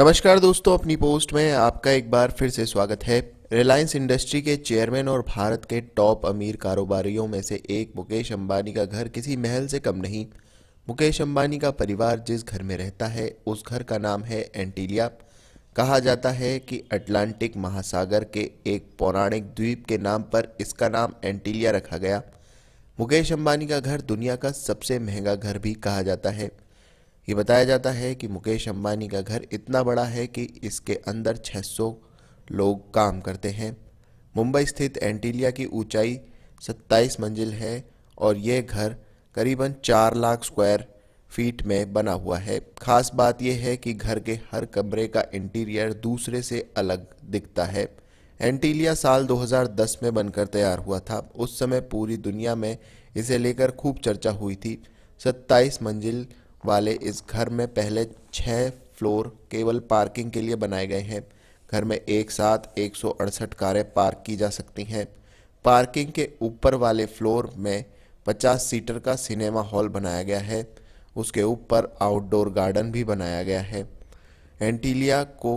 नमस्कार दोस्तों अपनी पोस्ट में आपका एक बार फिर से स्वागत है रिलायंस इंडस्ट्री के चेयरमैन और भारत के टॉप अमीर कारोबारियों में से एक मुकेश अंबानी का घर किसी महल से कम नहीं मुकेश अंबानी का परिवार जिस घर में रहता है उस घर का नाम है एंटीलिया कहा जाता है कि अटलांटिक महासागर के एक पौराणिक द्वीप के नाम पर इसका नाम एंटीलिया रखा गया मुकेश अंबानी का घर दुनिया का सबसे महंगा घर भी कहा जाता है ये बताया जाता है कि मुकेश अंबानी का घर इतना बड़ा है कि इसके अंदर 600 लोग काम करते हैं मुंबई स्थित एंटीलिया की ऊंचाई 27 मंजिल है और यह घर करीबन 4 लाख स्क्वायर फीट में बना हुआ है खास बात यह है कि घर के हर कमरे का इंटीरियर दूसरे से अलग दिखता है एंटीलिया साल 2010 में बनकर तैयार हुआ था उस समय पूरी दुनिया में इसे लेकर खूब चर्चा हुई थी 27 मंजिल वाले इस घर में पहले छः फ्लोर केवल पार्किंग के लिए बनाए गए हैं घर में एक साथ एक कारें पार्क की जा सकती हैं पार्किंग के ऊपर वाले फ्लोर में 50 सीटर का सिनेमा हॉल बनाया गया है उसके ऊपर आउटडोर गार्डन भी बनाया गया है एंटीलिया को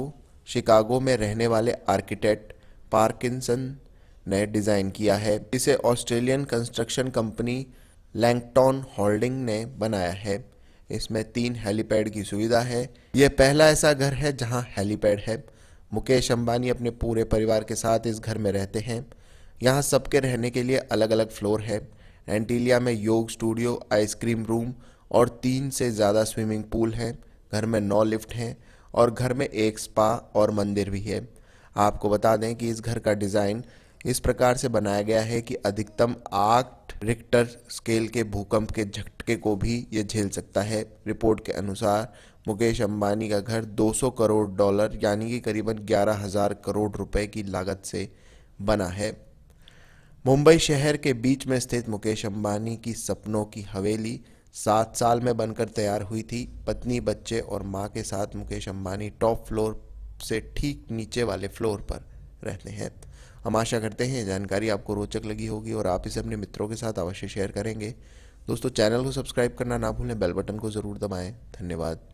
शिकागो में रहने वाले आर्किटेक्ट पार्किंसन ने डिज़ाइन किया है इसे Australian construction company Langton holding ने बनाया है इसमें तीन हेलीपैड की सुविधा है यह पहला ऐसा घर है जहां हेलीपैड है मुकेश अंबानी अपने पूरे परिवार के साथ इस घर में रहते हैं यहाँ सबके रहने के लिए अलग अलग फ्लोर है एंटीलिया में योग स्टूडियो आइसक्रीम रूम और तीन से ज़्यादा स्विमिंग पूल हैं घर में नौ लिफ्ट हैं और घर में एक स्पा और मंदिर भी है आपको बता दें कि इस घर का डिज़ाइन इस प्रकार से बनाया गया है कि अधिकतम आग रिक्टर स्केल के भूकंप के झटके को भी यह झेल सकता है रिपोर्ट के अनुसार मुकेश अंबानी का घर 200 करोड़ डॉलर यानी कि करीबन ग्यारह हजार करोड़ रुपए की लागत से बना है मुंबई शहर के बीच में स्थित मुकेश अंबानी की सपनों की हवेली सात साल में बनकर तैयार हुई थी पत्नी बच्चे और माँ के साथ मुकेश अंबानी टॉप फ्लोर से ठीक नीचे वाले फ्लोर पर रहते हैं हम आशा करते हैं जानकारी आपको रोचक लगी होगी और आप इसे अपने मित्रों के साथ अवश्य शेयर करेंगे दोस्तों चैनल को सब्सक्राइब करना ना भूलें बेल बटन को ज़रूर दबाएं धन्यवाद